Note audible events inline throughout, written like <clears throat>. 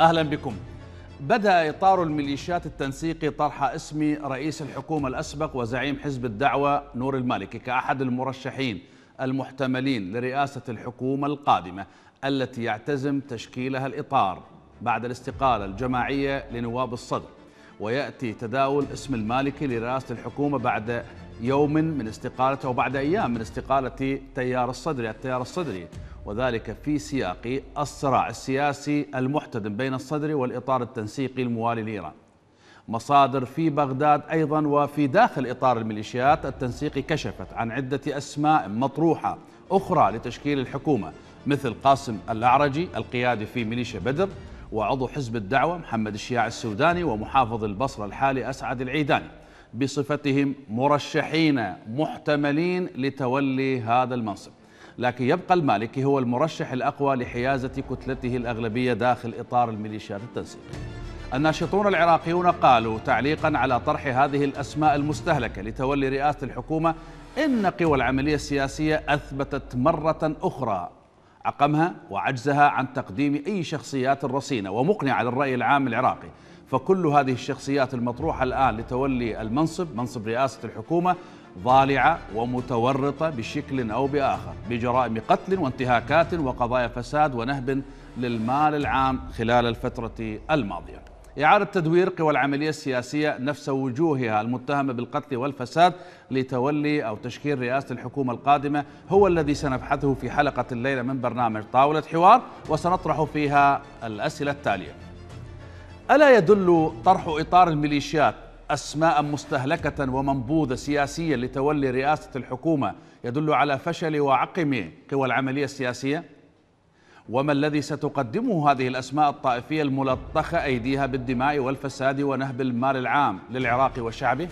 أهلا بكم بدأ إطار الميليشيات التنسيقي طرح اسم رئيس الحكومة الأسبق وزعيم حزب الدعوة نور المالكي كأحد المرشحين المحتملين لرئاسة الحكومة القادمة التي يعتزم تشكيلها الإطار بعد الاستقالة الجماعية لنواب الصدر ويأتي تداول اسم المالكي لرئاسة الحكومة بعد يوم من استقالته وبعد أيام من استقالة تيار الصدري التيار الصدري وذلك في سياق الصراع السياسي المحتدم بين الصدر والإطار التنسيقي الموالي لإيران مصادر في بغداد أيضا وفي داخل إطار الميليشيات التنسيقي كشفت عن عدة أسماء مطروحة أخرى لتشكيل الحكومة مثل قاسم الأعرجي القيادي في ميليشيا بدر وعضو حزب الدعوة محمد الشياع السوداني ومحافظ البصرة الحالي أسعد العيداني بصفتهم مرشحين محتملين لتولي هذا المنصب لكن يبقى المالكي هو المرشح الأقوى لحيازة كتلته الأغلبية داخل إطار الميليشيات التنسيقية الناشطون العراقيون قالوا تعليقا على طرح هذه الأسماء المستهلكة لتولي رئاسة الحكومة إن قوى العملية السياسية أثبتت مرة أخرى عقمها وعجزها عن تقديم أي شخصيات رصينة ومقنعة للرأي العام العراقي فكل هذه الشخصيات المطروحة الآن لتولي المنصب منصب رئاسة الحكومة ضالعة ومتورطة بشكل أو بآخر بجرائم قتل وانتهاكات وقضايا فساد ونهب للمال العام خلال الفترة الماضية إعادة تدوير قوى العملية السياسية نفس وجوهها المتهمة بالقتل والفساد لتولي أو تشكيل رئاسة الحكومة القادمة هو الذي سنبحثه في حلقة الليلة من برنامج طاولة حوار وسنطرح فيها الأسئلة التالية ألا يدل طرح إطار الميليشيات أسماء مستهلكة ومنبوذة سياسيا لتولي رئاسة الحكومة يدل على فشل وعقم قوى العملية السياسية وما الذي ستقدمه هذه الأسماء الطائفية الملطخة أيديها بالدماء والفساد ونهب المال العام للعراق وشعبه؟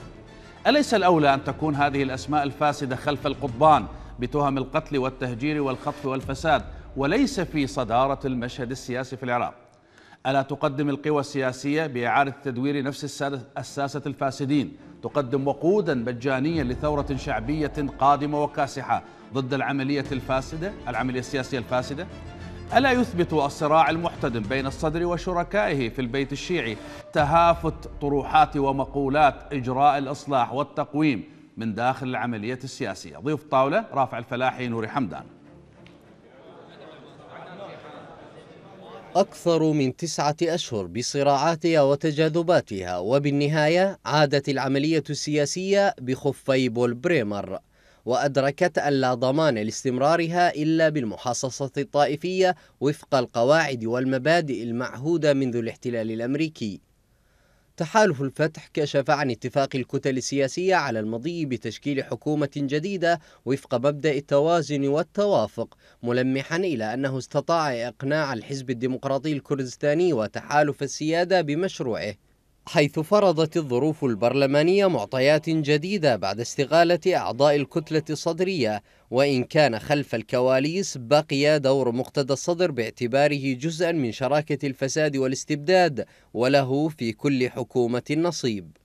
أليس الأولى أن تكون هذه الأسماء الفاسدة خلف القضبان بتهم القتل والتهجير والخطف والفساد وليس في صدارة المشهد السياسي في العراق ألا تقدم القوى السياسية بإعادة تدوير نفس الساسة الفاسدين تقدم وقودا مجانيا لثورة شعبية قادمة وكاسحة ضد العملية الفاسدة العملية السياسية الفاسدة ألا يثبت الصراع المحتدم بين الصدر وشركائه في البيت الشيعي تهافت طروحات ومقولات إجراء الإصلاح والتقويم من داخل العملية السياسية ضيف طاولة رافع الفلاحي نوري حمدان أكثر من تسعة أشهر بصراعاتها وتجاذباتها وبالنهاية عادت العملية السياسية بخفي بول بريمر وأدركت أن لا ضمان لاستمرارها إلا بالمحاصصة الطائفية وفق القواعد والمبادئ المعهودة منذ الاحتلال الأمريكي تحالف الفتح كشف عن اتفاق الكتل السياسية على المضي بتشكيل حكومة جديدة وفق مبدأ التوازن والتوافق ملمحا إلى أنه استطاع إقناع الحزب الديمقراطي الكردستاني وتحالف السيادة بمشروعه حيث فرضت الظروف البرلمانية معطيات جديدة بعد استقالة أعضاء الكتلة الصدرية وإن كان خلف الكواليس بقي دور مقتدى الصدر باعتباره جزءا من شراكة الفساد والاستبداد وله في كل حكومة نصيب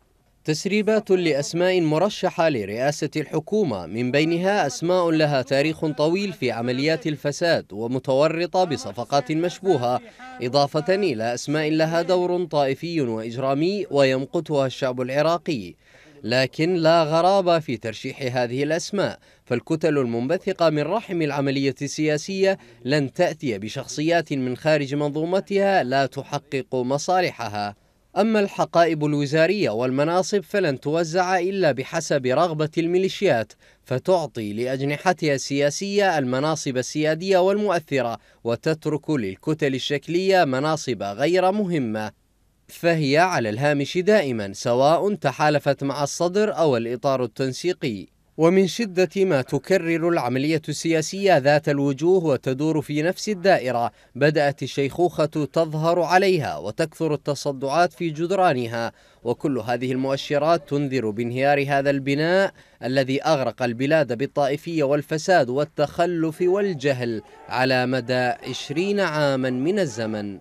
تسريبات لأسماء مرشحة لرئاسة الحكومة من بينها أسماء لها تاريخ طويل في عمليات الفساد ومتورطة بصفقات مشبوهة إضافة إلى أسماء لها دور طائفي وإجرامي ويمقتها الشعب العراقي لكن لا غرابة في ترشيح هذه الأسماء فالكتل المنبثقة من رحم العملية السياسية لن تأتي بشخصيات من خارج منظومتها لا تحقق مصالحها أما الحقائب الوزارية والمناصب فلن توزع إلا بحسب رغبة الميليشيات فتعطي لأجنحتها السياسية المناصب السيادية والمؤثرة وتترك للكتل الشكلية مناصب غير مهمة فهي على الهامش دائما سواء تحالفت مع الصدر أو الإطار التنسيقي ومن شدة ما تكرر العملية السياسية ذات الوجوه وتدور في نفس الدائرة بدأت الشيخوخة تظهر عليها وتكثر التصدعات في جدرانها وكل هذه المؤشرات تنذر بانهيار هذا البناء الذي أغرق البلاد بالطائفية والفساد والتخلف والجهل على مدى عشرين عاما من الزمن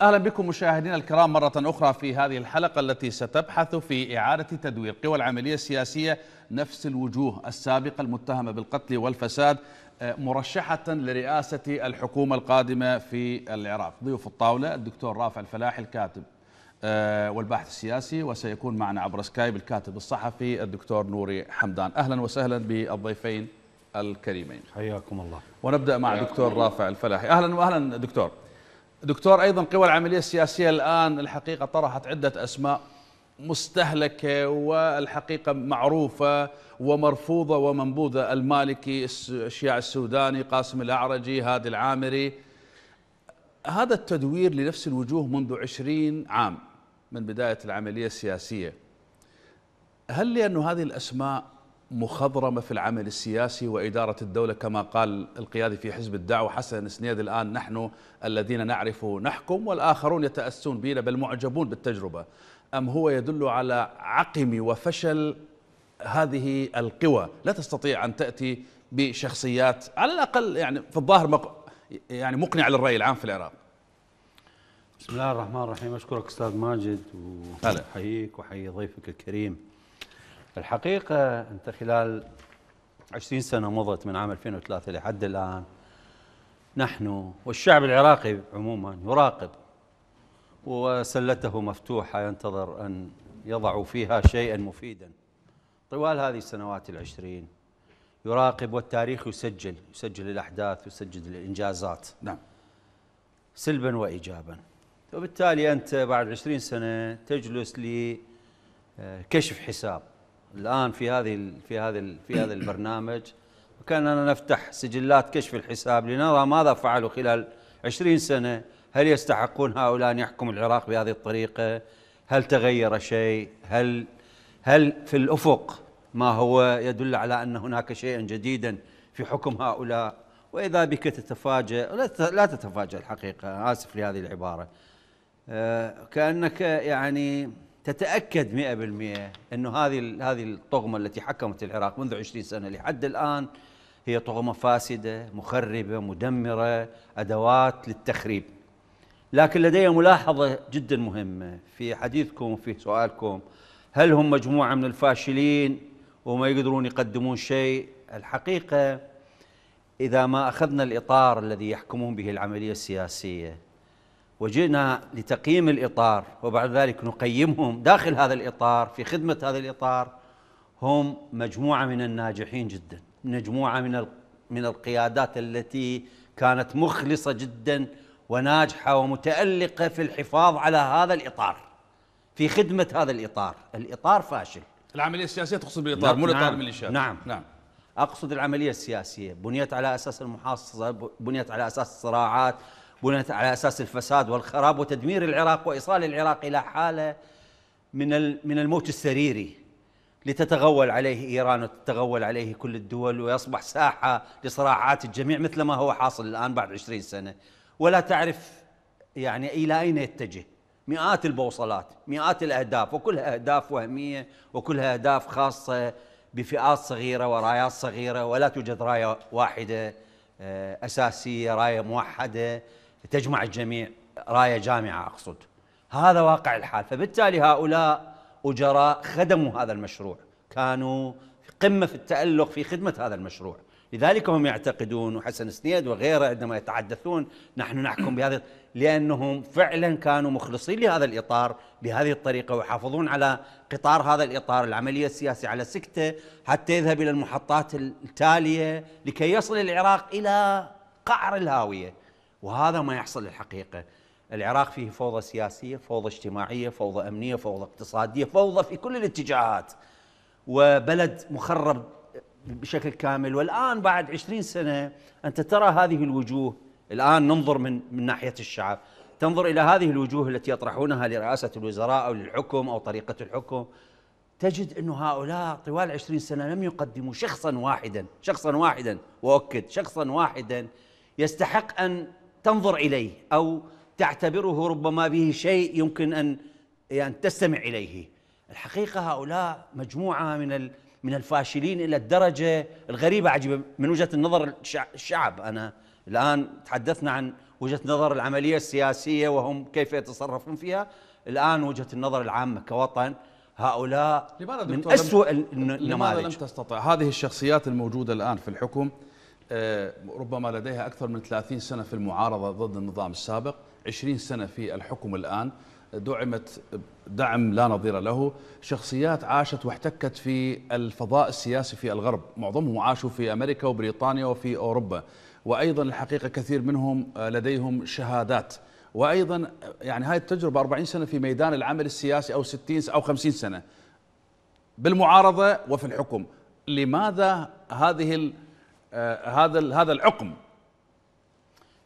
اهلا بكم مشاهدينا الكرام مره اخرى في هذه الحلقه التي ستبحث في اعاده تدوير قوى العمليه السياسيه نفس الوجوه السابقه المتهمه بالقتل والفساد آه، مرشحه لرئاسه الحكومه القادمه في العراق، ضيوف الطاوله الدكتور رافع الفلاحي الكاتب آه، والباحث السياسي وسيكون معنا عبر سكايب الكاتب الصحفي الدكتور نوري حمدان، اهلا وسهلا بالضيفين الكريمين. حياكم الله. ونبدا مع دكتور الله. رافع الفلاحي، اهلا واهلا دكتور. دكتور ايضا قوى العمليه السياسيه الان الحقيقه طرحت عده اسماء مستهلكه والحقيقه معروفه ومرفوضه ومنبوذه المالكي الشيع السوداني قاسم الاعرجي هادي العامري هذا التدوير لنفس الوجوه منذ عشرين عام من بدايه العمليه السياسيه هل لأن هذه الأسماء مخضرمة في العمل السياسي وإدارة الدولة كما قال القيادي في حزب الدعوة حسن سنيد الآن نحن الذين نعرف نحكم والآخرون يتأسون بنا بل معجبون بالتجربة أم هو يدل على عقم وفشل هذه القوى لا تستطيع أن تأتي بشخصيات على الأقل يعني في الظاهر مق... يعني مقنعة للرأي العام في العراق بسم الله الرحمن الرحيم أشكرك أستاذ ماجد وحييك وأحيي ضيفك الكريم الحقيقة أنت خلال 20 سنة مضت من عام 2003 لحد الآن نحن والشعب العراقي عموما يراقب وسلته مفتوحة ينتظر أن يضعوا فيها شيئا مفيدا طوال هذه السنوات العشرين يراقب والتاريخ يسجل يسجل الأحداث يسجل الإنجازات نعم سلبا وإيجابا وبالتالي أنت بعد عشرين سنة تجلس لكشف حساب الان في هذه في هذا في هذا البرنامج وكاننا نفتح سجلات كشف الحساب لنرى ماذا فعلوا خلال 20 سنه هل يستحقون هؤلاء ان يحكموا العراق بهذه الطريقه هل تغير شيء هل هل في الافق ما هو يدل على ان هناك شيئا جديدا في حكم هؤلاء واذا بك تتفاجئ لا تتفاجئ الحقيقه اسف لهذه العباره آه، كانك يعني تتاكد 100% انه هذه هذه الطغمه التي حكمت العراق منذ 20 سنه لحد الان هي طغمه فاسده مخربه مدمره ادوات للتخريب لكن لدي ملاحظه جدا مهمه في حديثكم وفي سؤالكم هل هم مجموعه من الفاشلين وما يقدرون يقدمون شيء الحقيقه اذا ما اخذنا الاطار الذي يحكمون به العمليه السياسيه وجئنا لتقييم الإطار وبعد ذلك نقيمهم داخل هذا الإطار في خدمة هذا الإطار هم مجموعة من الناجحين جدا مجموعة من من القيادات التي كانت مخلصة جدا وناجحة ومتألقة في الحفاظ على هذا الإطار في خدمة هذا الإطار الإطار فاشل العملية السياسية تقصد بالإطار نعم مو الإطار نعم الميليشيات نعم نعم أقصد العملية السياسية بنيت على أساس المحاصصة بنيت على أساس الصراعات بنت على اساس الفساد والخراب وتدمير العراق وايصال العراق الى حاله من من الموت السريري لتتغول عليه ايران وتتغول عليه كل الدول ويصبح ساحه لصراعات الجميع مثل ما هو حاصل الان بعد 20 سنه ولا تعرف يعني الى اين يتجه مئات البوصلات مئات الاهداف وكلها اهداف وهميه وكلها اهداف خاصه بفئات صغيره ورايات صغيره ولا توجد رايه واحده آه، اساسيه رايه موحده تجمع الجميع راية جامعة أقصد هذا واقع الحال فبالتالي هؤلاء أجراء خدموا هذا المشروع كانوا في قمة في التألق في خدمة هذا المشروع لذلك هم يعتقدون وحسن سنيد وغيره عندما يتحدثون نحن نحكم بهذا لأنهم فعلا كانوا مخلصين لهذا الإطار بهذه الطريقة ويحافظون على قطار هذا الإطار العملية السياسية على سكته حتى يذهب إلى المحطات التالية لكي يصل العراق إلى قعر الهاوية وهذا ما يحصل الحقيقة العراق فيه فوضى سياسية فوضى اجتماعية فوضى أمنية فوضى اقتصادية فوضى في كل الاتجاهات وبلد مخرب بشكل كامل والآن بعد عشرين سنة أنت ترى هذه الوجوه الآن ننظر من, من ناحية الشعب تنظر إلى هذه الوجوه التي يطرحونها لرئاسة الوزراء أو للحكم أو طريقة الحكم تجد أن هؤلاء طوال عشرين سنة لم يقدموا شخصا واحدا شخصا واحدا وأؤكد شخصا واحدا يستحق أن تنظر اليه او تعتبره ربما به شيء يمكن ان يعني تستمع اليه الحقيقه هؤلاء مجموعه من من الفاشلين الى الدرجه الغريبه عجيبه من وجهه النظر الشعب انا الان تحدثنا عن وجهه نظر العمليه السياسيه وهم كيف يتصرفون فيها الان وجهه النظر العامه كوطن هؤلاء لماذا من أسوأ النماذج لماذا لم تستطع هذه الشخصيات الموجودة الآن في الحكم آه، ربما لديها أكثر من 30 سنة في المعارضة ضد النظام السابق 20 سنة في الحكم الآن دعمت دعم لا نظير له شخصيات عاشت واحتكت في الفضاء السياسي في الغرب معظمهم عاشوا في أمريكا وبريطانيا وفي أوروبا وأيضا الحقيقة كثير منهم آه، لديهم شهادات وأيضا يعني هاي التجربة 40 سنة في ميدان العمل السياسي أو 60 أو 50 سنة بالمعارضة وفي الحكم لماذا هذه آه، هذا هذا العقم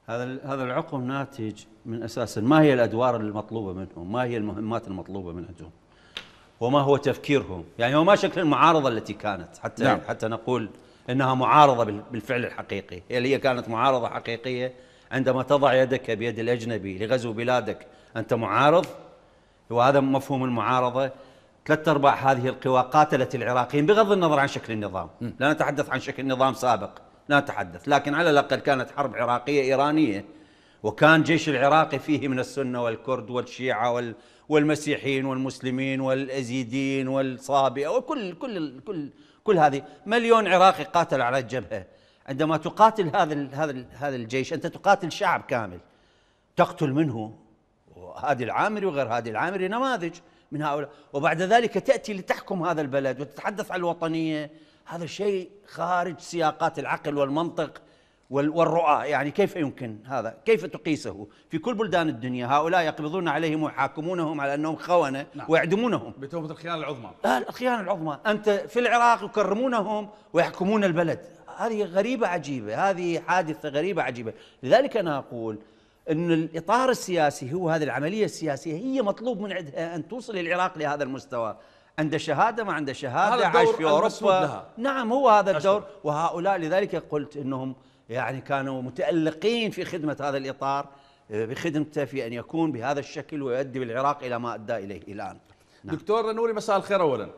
هذا هذا العقم ناتج من اساسا ما هي الادوار المطلوبه منهم؟ ما هي المهمات المطلوبه من عندهم؟ وما هو تفكيرهم؟ يعني وما شكل المعارضه التي كانت حتى نعم. حتى نقول انها معارضه بالفعل الحقيقي، هي هي كانت معارضه حقيقيه عندما تضع يدك بيد الاجنبي لغزو بلادك انت معارض وهذا مفهوم المعارضه ثلاثة أرباع هذه القوى قاتلت العراقيين بغض النظر عن شكل النظام م. لا نتحدث عن شكل نظام سابق لا نتحدث لكن على الأقل كانت حرب عراقية إيرانية وكان جيش العراقي فيه من السنة والكرد والشيعة وال والمسيحيين والمسلمين والأزيدين والصابئة وكل كل كل كل هذه مليون عراقي قاتل على الجبهة عندما تقاتل هذا هذا هذا الجيش أنت تقاتل شعب كامل تقتل منه هادي العامري وغير هادي العامري نماذج من هؤلاء وبعد ذلك تأتي لتحكم هذا البلد وتتحدث عن الوطنية هذا شيء خارج سياقات العقل والمنطق والرؤى يعني كيف يمكن هذا كيف تقيسه في كل بلدان الدنيا هؤلاء يقبضون عليهم ويحاكمونهم على أنهم خونة نعم. ويعدمونهم بتهمة الخيانة العظمى لا آه، الخيانة العظمى أنت في العراق يكرمونهم ويحكمون البلد هذه غريبة عجيبة هذه حادثة غريبة عجيبة لذلك أنا أقول أن الإطار السياسي هو هذه العملية السياسية هي مطلوب من عندها أن توصل العراق لهذا المستوى عنده شهادة ما عنده شهادة عايش في أوروبا نعم هو هذا الدور وهؤلاء لذلك قلت أنهم يعني كانوا متألقين في خدمة هذا الإطار آه، بخدمته في أن يكون بهذا الشكل ويؤدي بالعراق إلى ما أدى إليه الآن نعم. دكتور نوري مساء الخير أولا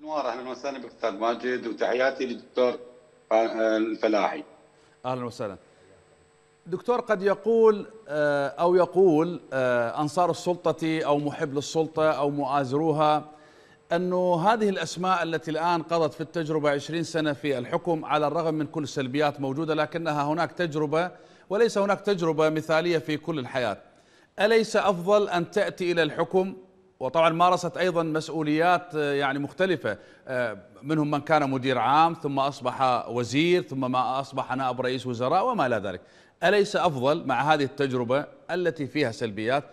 أنوار أهلا وسهلا بك ماجد وتحياتي للدكتور آه، آه، الفلاحي أهلا وسهلا دكتور قد يقول آه، او يقول آه، انصار السلطه او محب للسلطه او مؤازروها انه هذه الاسماء التي الان قضت في التجربه 20 سنه في الحكم على الرغم من كل السلبيات موجوده لكنها هناك تجربه وليس هناك تجربه مثاليه في كل الحياه. اليس افضل ان تاتي الى الحكم وطبعا مارست ايضا مسؤوليات آه، يعني مختلفه منهم من كان مدير عام ثم اصبح وزير ثم ما اصبح نائب رئيس وزراء وما الى ذلك أليس أفضل مع هذه التجربة التي فيها سلبيات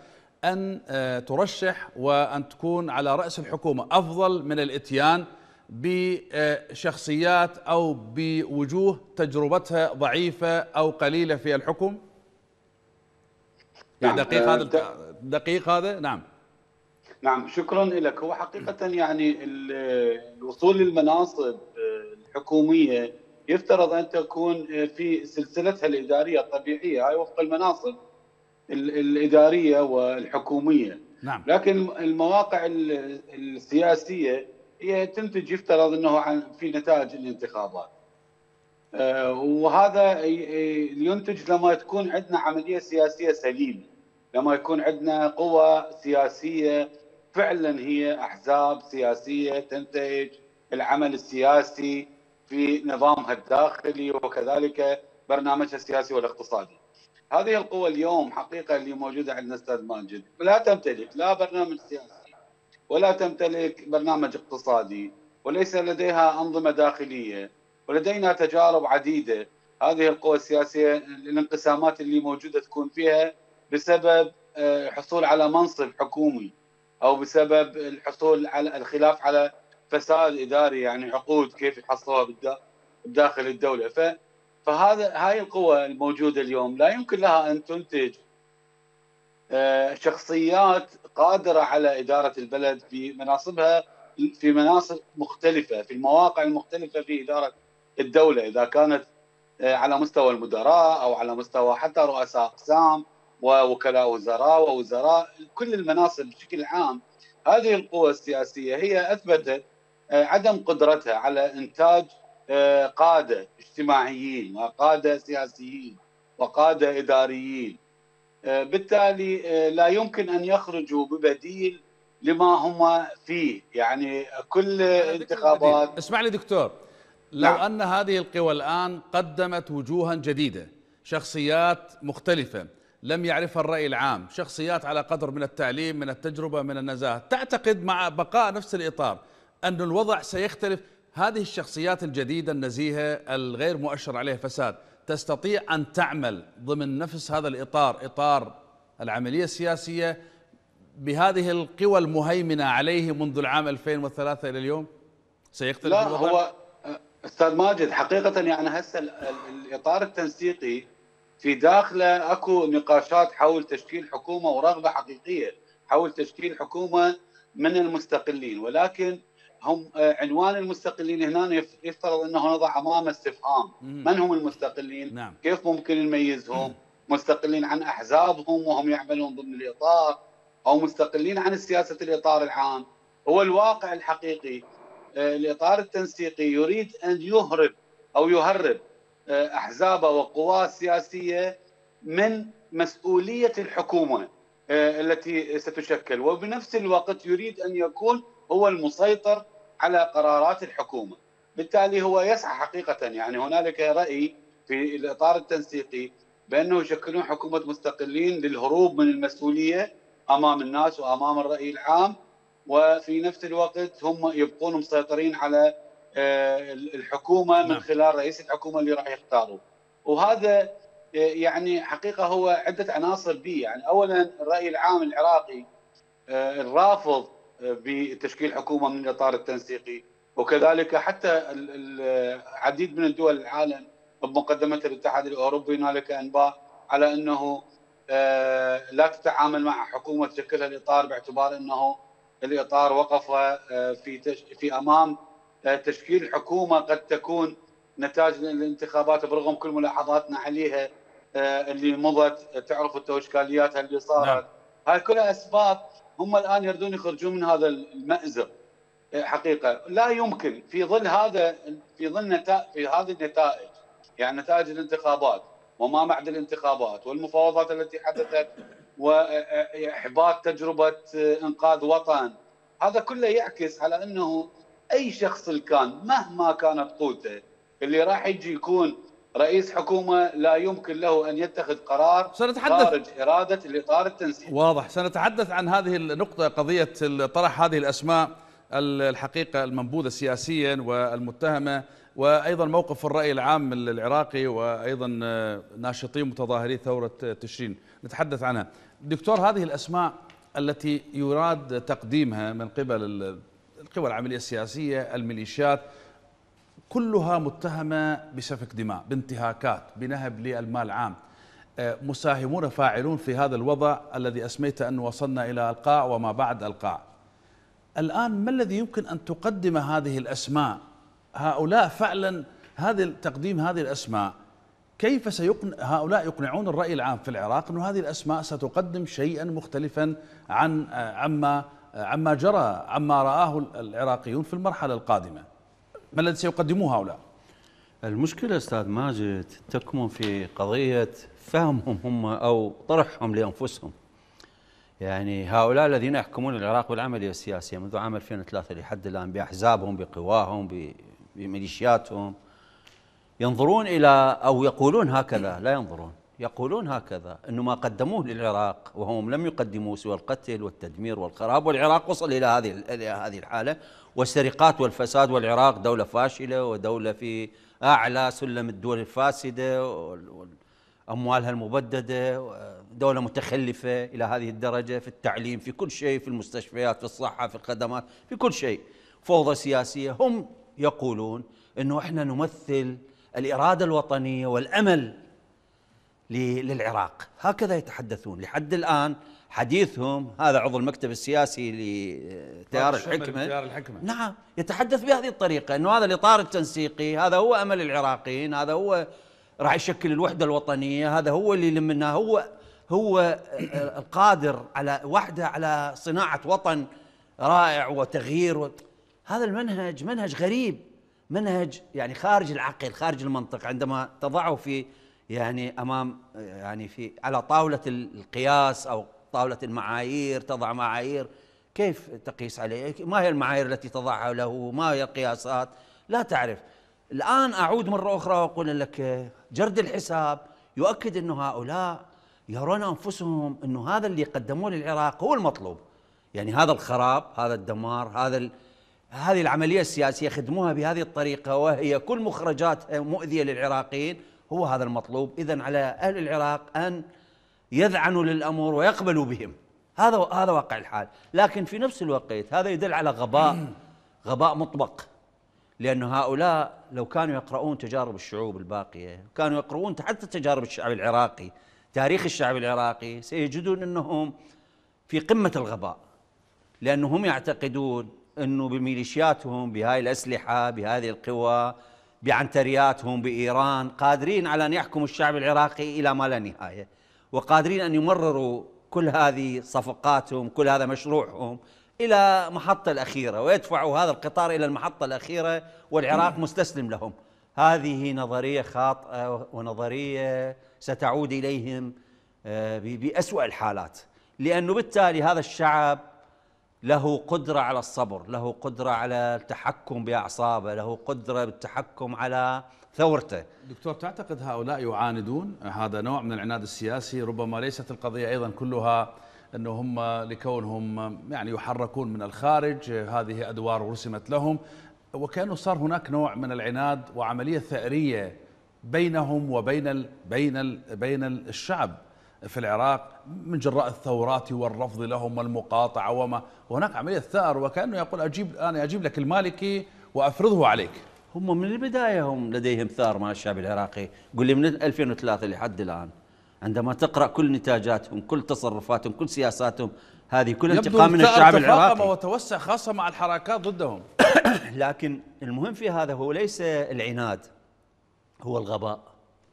أن آه، ترشح وأن تكون على رأس الحكومة أفضل من الإتيان بشخصيات أو بوجوه تجربتها ضعيفة أو قليلة في الحكم إيه، نعم. دقيق آه، هذا دقيق هذا نعم نعم شكرا لك هو حقيقة يعني الوصول للمناصب آه، الحكومية يفترض ان تكون آه، في سلسلتها الاداريه الطبيعيه هاي وفق المناصب الاداريه والحكوميه نعم. لكن المواقع السياسيه هي تنتج يفترض انه عن في نتائج الانتخابات آه، وهذا آه، ينتج لما تكون عندنا عمليه سياسيه سليمه لما يكون عندنا قوى سياسيه فعلا هي احزاب سياسيه تنتج العمل السياسي في نظامها الداخلي وكذلك برنامجها السياسي والاقتصادي. هذه القوى اليوم حقيقه اللي موجوده عندنا استاذ ماجد لا تمتلك لا برنامج سياسي ولا تمتلك برنامج اقتصادي وليس لديها انظمه داخليه ولدينا تجارب عديده هذه القوى السياسيه الانقسامات اللي موجوده تكون فيها بسبب الحصول آه، على منصب حكومي او بسبب الحصول على الخلاف على فساد اداري يعني عقود كيف يحصلوها بداخل الدوله ف فهذا هاي القوى الموجوده اليوم لا يمكن لها ان تنتج آه، شخصيات قادره على اداره البلد في مناصبها في مناصب مختلفه في المواقع المختلفه في اداره الدوله اذا كانت آه، على مستوى المدراء او على مستوى حتى رؤساء اقسام ووكلاء وزراء ووزراء كل المناصب بشكل عام هذه القوى السياسيه هي اثبتت آه، عدم قدرتها على انتاج آه، قاده اجتماعيين وقاده سياسيين وقاده اداريين آه، بالتالي لا يمكن ان يخرجوا ببديل لما هم فيه يعني كل انتخابات اسمع لي دكتور لو نعم. ان هذه القوى الان قدمت وجوها جديده شخصيات مختلفه لم يعرفها الراي العام شخصيات على قدر من التعليم من التجربه من النزاهه تعتقد مع بقاء نفس الاطار أن الوضع سيختلف هذه الشخصيات الجديدة النزيهة الغير مؤشر عليها فساد تستطيع أن تعمل ضمن نفس هذا الإطار إطار العملية السياسية بهذه القوى المهيمنة عليه منذ العام 2003 إلى اليوم سيختلف لا الوضع؟ هو أستاذ ماجد حقيقة يعني هسه الإطار التنسيقي في داخله اكو نقاشات حول تشكيل حكومه ورغبه حقيقيه حول تشكيل حكومه من المستقلين ولكن هم آه، عنوان المستقلين هنا يفترض انه نضع امامه استفهام من هم المستقلين نعم. كيف ممكن نميزهم مستقلين عن احزابهم وهم يعملون ضمن الاطار او مستقلين عن سياسه الاطار العام هو الواقع الحقيقي آه، الاطار التنسيقي يريد ان يهرب او يهرب آه، احزابه وقواه سياسيه من مسؤوليه الحكومه التي ستشكل وبنفس الوقت يريد ان يكون هو المسيطر على قرارات الحكومه بالتالي هو يسعى حقيقه يعني هنالك راي في الاطار التنسيقي بانه يشكلون حكومه مستقلين للهروب من المسؤوليه امام الناس وامام الراي العام وفي نفس الوقت هم يبقون مسيطرين على آه، الحكومه من نعم. خلال رئيس الحكومه اللي راح يختاروه وهذا آه، يعني حقيقه هو عده عناصر بي يعني اولا الراي العام العراقي آه، الرافض بتشكيل حكومه من الاطار التنسيقي وكذلك حتى العديد من الدول العالم بمقدمه الاتحاد الاوروبي هنالك انباء على انه آه، لا تتعامل مع حكومه تشكلها الاطار باعتبار انه الاطار وقف آه، في في امام آه، تشكيل حكومه قد تكون نتاج الانتخابات برغم كل ملاحظاتنا عليها اللي مضت تعرف التوشكاليات اللي صارت نعم. هاي كلها اسباب هم الان يردون يخرجون من هذا المأزق إيه، حقيقه لا يمكن في ظل هذا في ظل نتائج في هذه النتائج يعني نتائج الانتخابات وما بعد الانتخابات والمفاوضات التي حدثت <laughs> واحباط إيه، تجربه إيه، انقاذ وطن هذا كله يعكس على انه اي شخص كان مهما كانت قوته اللي راح يجي يكون رئيس حكومه لا يمكن له ان يتخذ قرار سنتحدث خارج اراده الاطار التنسيقي واضح سنتحدث عن هذه النقطه قضيه طرح هذه الاسماء الحقيقه المنبوذه سياسيا والمتهمه وايضا موقف الراي العام العراقي وايضا آه، ناشطي متظاهري ثوره تشرين نتحدث عنها دكتور هذه الاسماء التي يراد تقديمها من قبل القوى العمليه السياسيه الميليشيات كلها متهمة بسفك دماء بانتهاكات بنهب للمال العام آه، مساهمون فاعلون في هذا الوضع الذي أسميت أن وصلنا إلى القاع وما بعد القاع الآن ما الذي يمكن أن تقدم هذه الأسماء هؤلاء فعلا هذا تقديم هذه الأسماء كيف سيقن هؤلاء يقنعون الرأي العام في العراق أن هذه الأسماء ستقدم شيئا مختلفا عن آه، عما آه، عما جرى عما رآه العراقيون في المرحلة القادمة ما الذي سيقدموه هؤلاء؟ المشكلة أستاذ ماجد تكمن في قضية فهمهم هم أو طرحهم لأنفسهم يعني هؤلاء الذين يحكمون العراق بالعملية السياسية منذ عام 2003 لحد الآن بأحزابهم بقواهم بميليشياتهم ينظرون إلى أو يقولون هكذا لا ينظرون يقولون هكذا أنه ما قدموه للعراق وهم لم يقدموا سوى القتل والتدمير والخراب والعراق وصل إلى هذه هذه الحالة والسرقات والفساد والعراق دولة فاشلة ودولة في أعلى سلم الدول الفاسدة وأموالها المبددة دولة متخلفة إلى هذه الدرجة في التعليم في كل شيء في المستشفيات في الصحة في الخدمات في كل شيء فوضى سياسية هم يقولون أنه إحنا نمثل الإرادة الوطنية والأمل للعراق هكذا يتحدثون لحد الآن حديثهم هذا عضو المكتب السياسي لتيار الحكمة, تيار الحكمة نعم يتحدث بهذه الطريقة أنه هذا الإطار التنسيقي هذا هو أمل العراقيين هذا هو راح يشكل الوحدة الوطنية هذا هو اللي لمنا هو هو آه، آه، القادر على وحده على صناعة وطن رائع وتغيير هذا المنهج منهج غريب منهج يعني خارج العقل خارج المنطق عندما تضعه في يعني امام آه، يعني في على طاوله القياس او طاولة المعايير تضع معايير كيف تقيس عليه ما هي المعايير التي تضعها له ما هي القياسات لا تعرف الآن أعود مرة أخرى وأقول لك جرد الحساب يؤكد أن هؤلاء يرون أنفسهم أن هذا اللي قدموه للعراق هو المطلوب يعني هذا الخراب هذا الدمار هذا ال... هذه العملية السياسية خدموها بهذه الطريقة وهي كل مخرجات مؤذية للعراقيين هو هذا المطلوب إذا على أهل العراق أن يذعن للامور ويقبل بهم هذا هذا واقع الحال لكن في نفس الوقت هذا يدل على غباء <clears throat> غباء مطبق لأن هؤلاء لو كانوا يقرؤون تجارب الشعوب الباقية كانوا يقرؤون حتى تجارب الشعب العراقي تاريخ الشعب العراقي سيجدون أنهم في قمة الغباء لأنهم يعتقدون أنه بميليشياتهم بهاي الأسلحة بهذه القوى بعنترياتهم بإيران قادرين على أن يحكموا الشعب العراقي إلى ما لا نهاية وقادرين أن يمرروا كل هذه صفقاتهم كل هذا مشروعهم إلى محطة الأخيرة ويدفعوا هذا القطار إلى المحطة الأخيرة والعراق مستسلم لهم هذه نظرية خاطئة ونظرية ستعود إليهم آه، بأسوأ الحالات لأنه بالتالي هذا الشعب له قدرة على الصبر له قدرة على التحكم بأعصابه له قدرة بالتحكم على ثورته دكتور تعتقد هؤلاء يعاندون هذا نوع من العناد السياسي ربما ليست القضية أيضا كلها أنه هم لكونهم يعني يحركون من الخارج هذه أدوار رسمت لهم وكأنه صار هناك نوع من العناد وعملية ثأرية بينهم وبين الـ بين الـ بين الشعب في العراق من جراء الثورات والرفض لهم والمقاطعة وما وهناك عملية ثأر وكأنه يقول أجيب أنا أجيب لك المالكي وأفرضه عليك هم من البداية هم لديهم ثار مع الشعب العراقي قل لي من 2003 لحد الآن عندما تقرأ كل نتاجاتهم كل تصرفاتهم كل سياساتهم هذه كل انتقام من الشعب العراقي وتوسع خاصة مع الحركات ضدهم <coughs> لكن المهم في هذا هو ليس العناد هو الغباء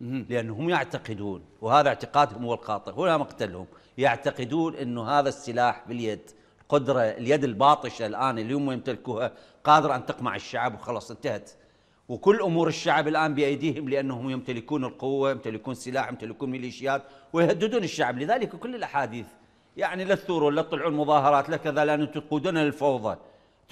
لأنهم يعتقدون وهذا اعتقادهم هو الخاطئ هنا مقتلهم يعتقدون أنه هذا السلاح باليد القدرة اليد الباطشة الآن اللي هم يمتلكوها قادرة أن تقمع الشعب وخلاص انتهت وكل أمور الشعب الآن بأيديهم لأنهم يمتلكون القوة يمتلكون سلاح يمتلكون ميليشيات ويهددون الشعب لذلك كل الأحاديث يعني لا تثوروا لا تطلعون مظاهرات لا كذا لأن تقودنا للفوضى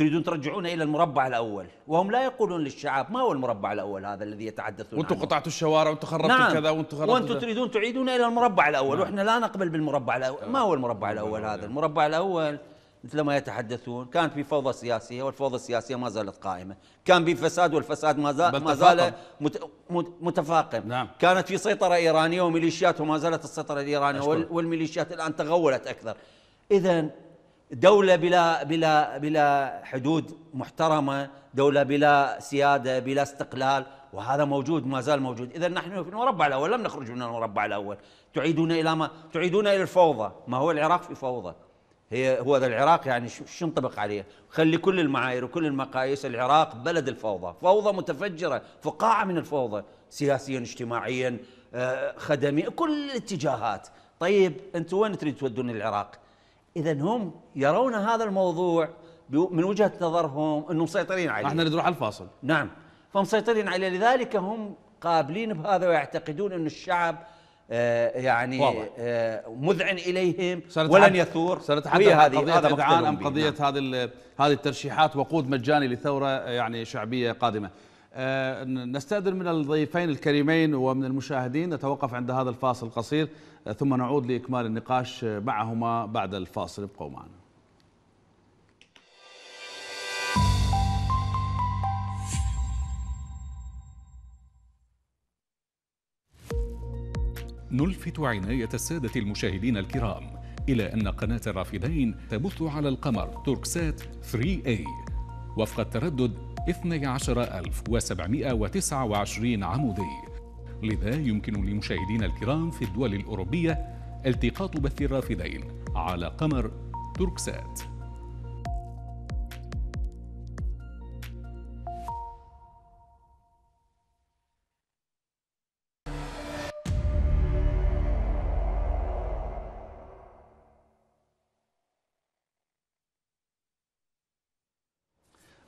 تريدون ترجعونا الى المربع الاول وهم لا يقولون للشعب ما هو المربع الاول هذا الذي يتحدثون وانتم قطعتوا الشوارع وانتم خربتوا نعم. كذا وانتم خربتوا وانتم تريدون تعيدونا الى المربع الاول نعم. واحنا لا نقبل بالمربع الاول آه. ما هو المربع نعم، الاول نعم، هذا نعم. المربع الاول مثل ما يتحدثون كان في فوضى سياسيه والفوضى السياسيه ما زالت قائمه كان في فساد والفساد ما زال ما زال متفاقم نعم. كانت في سيطره ايرانيه وميليشيات وما زالت السيطره الايرانيه والميليشيات الان تغولت اكثر اذا دولة بلا بلا بلا حدود محترمة، دولة بلا سيادة، بلا استقلال، وهذا موجود ما زال موجود، إذا نحن في المربع الأول لم نخرج من المربع الأول، تعيدون إلى ما تعيدون إلى الفوضى، ما هو العراق في فوضى. هي هو ذا العراق يعني شو ينطبق عليه؟ خلي كل المعايير وكل المقاييس العراق بلد الفوضى، فوضى متفجرة، فقاعة من الفوضى، سياسيا، اجتماعيا، آه، خدمي، كل الاتجاهات. طيب أنتم وين تريد تودون العراق؟ اذا هم يرون هذا الموضوع من وجهه نظرهم انهم مسيطرين عليه احنا نريد نروح على الفاصل نعم فمسيطرين عليه لذلك هم قابلين بهذا ويعتقدون ان الشعب آه يعني آه مذعن اليهم ولن يثور سنتحدث عن قضيه هذا ام قضيه نعم. هذه هذه الترشيحات وقود مجاني لثوره يعني شعبيه قادمه آه، نستأذن من الضيفين الكريمين ومن المشاهدين نتوقف عند هذا الفاصل القصير آه، ثم نعود لإكمال النقاش آه، معهما بعد الفاصل ابقوا معنا نلفت عناية السادة المشاهدين الكرام إلى أن قناة الرافدين تبث على القمر توركسات 3A وفق التردد 12729 عمودي لذا يمكن لمشاهدينا الكرام في الدول الأوروبية التقاط بث الرافدين على قمر توركسات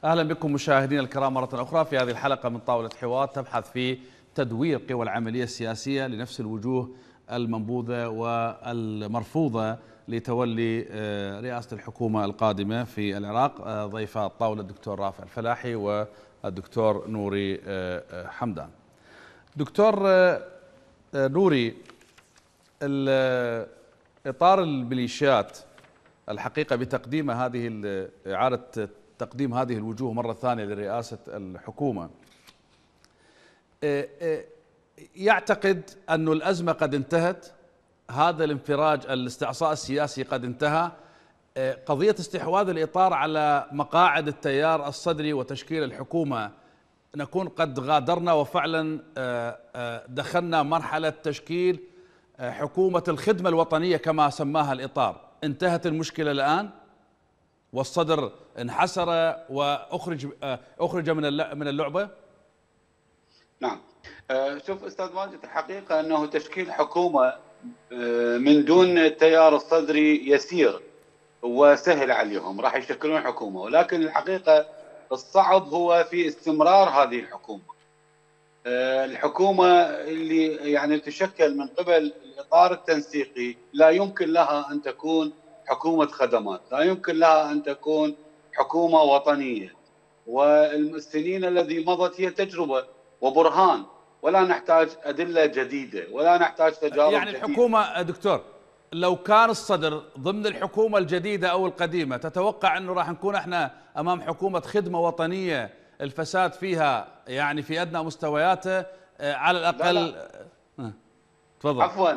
اهلا بكم مشاهدينا الكرام مره اخرى في هذه الحلقه من طاوله حوار تبحث في تدوير قوى العمليه السياسيه لنفس الوجوه المنبوذه والمرفوضه لتولي آه، رئاسه الحكومه القادمه في العراق آه، ضيفا الطاوله الدكتور رافع الفلاحي والدكتور نوري آه، حمدان. دكتور نوري اطار الميليشيات الحقيقه بتقديم هذه اعاده تقديم هذه الوجوه مرة ثانية لرئاسة الحكومة إيه، إيه، يعتقد أن الأزمة قد انتهت هذا الانفراج الاستعصاء السياسي قد انتهى إيه، قضية استحواذ الإطار على مقاعد التيار الصدري وتشكيل الحكومة نكون قد غادرنا وفعلا دخلنا مرحلة تشكيل حكومة الخدمة الوطنية كما سماها الإطار انتهت المشكلة الآن والصدر انحسر واخرج آه، اخرج من من اللعبه؟ نعم آه، شوف استاذ ماجد الحقيقه انه تشكيل حكومه آه، من دون التيار الصدري يسير وسهل عليهم راح يشكلون حكومه ولكن الحقيقه الصعب هو في استمرار هذه الحكومه الحكومه اللي يعني تشكل من قبل الاطار التنسيقي لا يمكن لها ان تكون حكومة خدمات لا يمكن لها أن تكون حكومة وطنية والسنين الذي مضت هي تجربة وبرهان ولا نحتاج أدلة جديدة ولا نحتاج تجارب يعني جديدة. الحكومة دكتور لو كان الصدر ضمن الحكومة الجديدة أو القديمة تتوقع أنه راح نكون احنا أمام حكومة خدمة وطنية الفساد فيها يعني في أدنى مستوياته آه، على الأقل لا لا. آه، آه. تفضل عفوا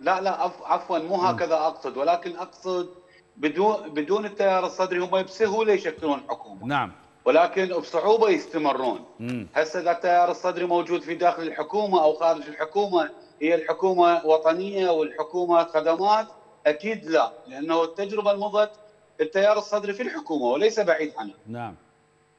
لا لا عفوا مو هكذا اقصد ولكن اقصد بدون بدون التيار الصدري هم بسهوله يشكلون حكومه نعم ولكن بصعوبه يستمرون هسه اذا التيار الصدري موجود في داخل الحكومه او خارج الحكومه هي الحكومه وطنيه والحكومه خدمات اكيد لا لانه التجربه المضت التيار الصدري في الحكومه وليس بعيد عنها نعم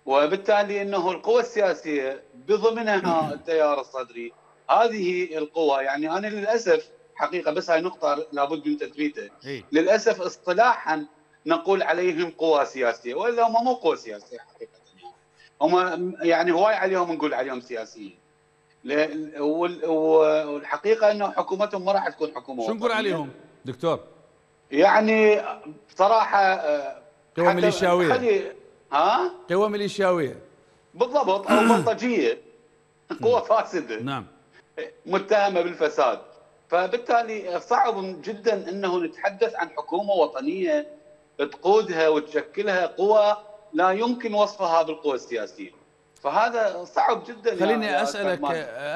وبالتالي انه القوى السياسيه بضمنها <coughs> التيار الصدري هذه القوى يعني انا للاسف حقيقه بس هاي نقطه لابد من تثبيتها للاسف اصطلاحا نقول عليهم قوى سياسيه والا هم مو قوى سياسيه حقيقه هم يعني هواي عليهم نقول عليهم سياسيين والحقيقه انه حكومتهم ما راح تكون حكومه شو نقول عليهم دكتور؟ يعني بصراحه آه، قوى ميليشياويه ها؟ قوى ميليشياويه بالضبط او بلطجيه <clears throat> قوى فاسده نعم متهمه بالفساد فبالتالي صعب جدا انه نتحدث عن حكومه وطنيه تقودها وتشكلها قوى لا يمكن وصفها بالقوى السياسيه فهذا صعب جدا خليني اسالك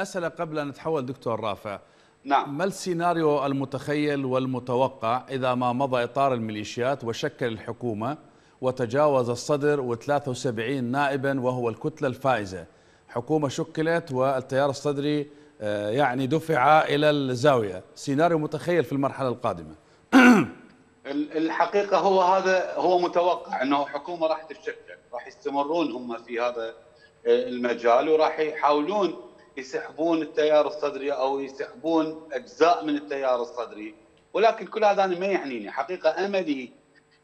اسالك قبل ان نتحول دكتور رافع نعم ما السيناريو المتخيل والمتوقع اذا ما مضى اطار الميليشيات وشكل الحكومه وتجاوز الصدر و73 نائبا وهو الكتله الفائزه حكومه شكلت والتيار الصدري آه، يعني دفع إلى الزاوية سيناريو متخيل في المرحلة القادمة <clears throat> الحقيقة هو هذا هو متوقع أنه حكومة راح تتشكل راح يستمرون هم في هذا آه، المجال وراح يحاولون يسحبون التيار الصدري أو يسحبون أجزاء من التيار الصدري ولكن كل هذا أنا ما يعنيني حقيقة أملي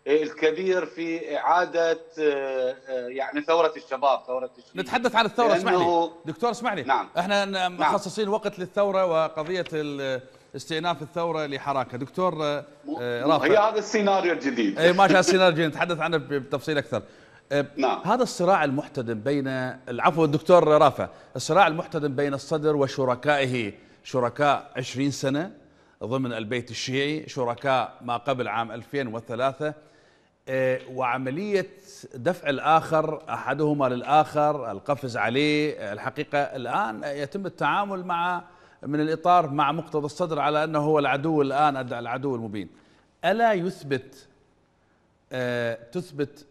الكبير في اعاده آه، آه، يعني ثوره الشباب ثوره الشباب. نتحدث عن الثوره اسمح لي دكتور اسمح لي نعم احنا نعم. مخصصين نعم. وقت للثوره وقضيه استئناف الثوره لحركه دكتور آه، رافع هي هذا السيناريو الجديد اي ماشي السيناريو الجديد نتحدث عنه بتفصيل اكثر نعم. هذا الصراع المحتدم بين العفو الدكتور رافع الصراع المحتدم بين الصدر وشركائه شركاء 20 سنه ضمن البيت الشيعي شركاء ما قبل عام 2003 آه، وعملية دفع الآخر أحدهما للآخر القفز عليه آه، الحقيقة الآن يتم التعامل مع من الإطار مع مقتضى الصدر على أنه هو العدو الآن العدو المبين ألا يثبت آه، تثبت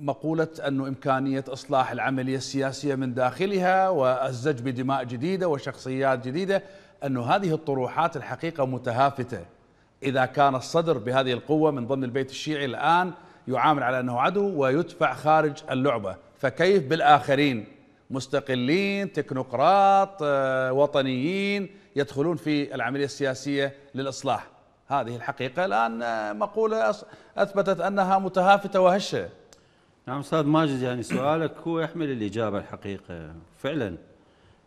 مقولة أنه إمكانية إصلاح العملية السياسية من داخلها والزج بدماء جديدة وشخصيات جديدة أنه هذه الطروحات الحقيقة متهافتة إذا كان الصدر بهذه القوة من ضمن البيت الشيعي الآن يعامل على أنه عدو ويدفع خارج اللعبة فكيف بالآخرين مستقلين تكنوقراط آه، وطنيين يدخلون في العملية السياسية للإصلاح هذه الحقيقة الآن آه، مقولة أثبتت أنها متهافتة وهشة نعم أستاذ ماجد يعني سؤالك هو يحمل الإجابة الحقيقة فعلا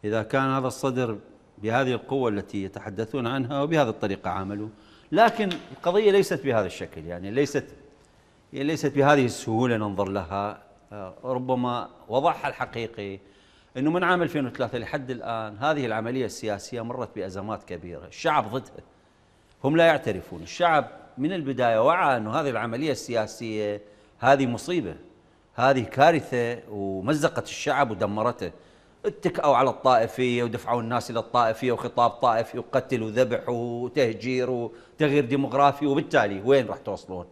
إذا كان هذا الصدر بهذه القوة التي يتحدثون عنها وبهذه الطريقة عملوا لكن القضية ليست بهذا الشكل يعني ليست يعني ليست بهذه السهولة ننظر لها آه، ربما وضعها الحقيقي أنه من عام 2003 لحد الآن هذه العملية السياسية مرت بأزمات كبيرة الشعب ضدها هم لا يعترفون الشعب من البداية وعى أنه هذه العملية السياسية هذه مصيبة هذه كارثة ومزقت الشعب ودمرته اتكأوا على الطائفية ودفعوا الناس إلى الطائفية وخطاب طائفي وقتل وذبح وتهجير وتغيير ديموغرافي وبالتالي وين راح توصلون؟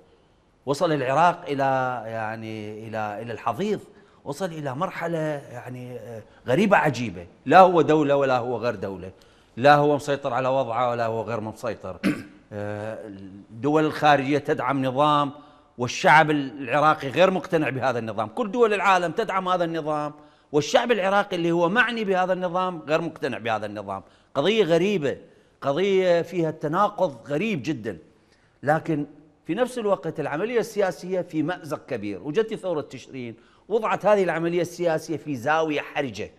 وصل العراق إلى يعني إلى إلى الحضيض وصل إلى مرحلة يعني غريبة عجيبة لا هو دولة ولا هو غير دولة لا هو مسيطر على وضعه ولا هو غير مسيطر <clears throat> آه، الدول الخارجية تدعم نظام والشعب العراقي غير مقتنع بهذا النظام كل دول العالم تدعم هذا النظام والشعب العراقي اللي هو معني بهذا النظام غير مقتنع بهذا النظام قضية غريبة قضية فيها تناقض غريب جدا لكن في نفس الوقت العملية السياسية في مأزق كبير وجت ثورة تشرين وضعت هذه العملية السياسية في زاوية حرجة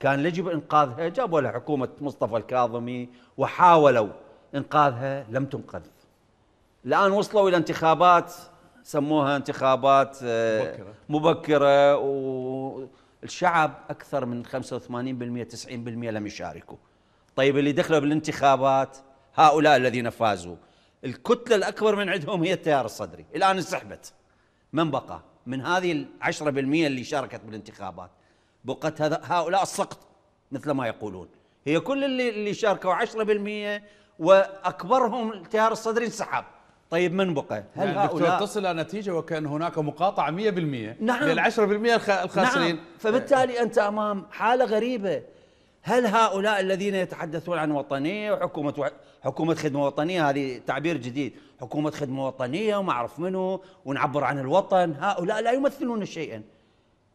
كان يجب إنقاذها جابوا لها حكومة مصطفى الكاظمي وحاولوا إنقاذها لم تنقذ الآن وصلوا إلى انتخابات سموها انتخابات آه، مبكرة, مبكرة و الشعب اكثر من 85% 90% لم يشاركوا طيب اللي دخلوا بالانتخابات هؤلاء الذين فازوا الكتلة الأكبر من عندهم هي التيار الصدري الآن انسحبت من بقى من هذه العشرة بالمئة اللي شاركت بالانتخابات بقت هؤلاء السقط مثل ما يقولون هي كل اللي, اللي شاركوا 10% وأكبرهم التيار الصدري انسحب طيب من بقى؟ هل يعني هؤلاء تصل نتيجه وكان هناك مقاطعه 100% نعم لل 10% نعم. الخاسرين نعم فبالتالي انت امام حاله غريبه هل هؤلاء الذين يتحدثون عن وطنيه وحكومه و... حكومه خدمه وطنيه هذه تعبير جديد، حكومه خدمه وطنيه وما اعرف منو ونعبر عن الوطن، هؤلاء لا يمثلون شيئا.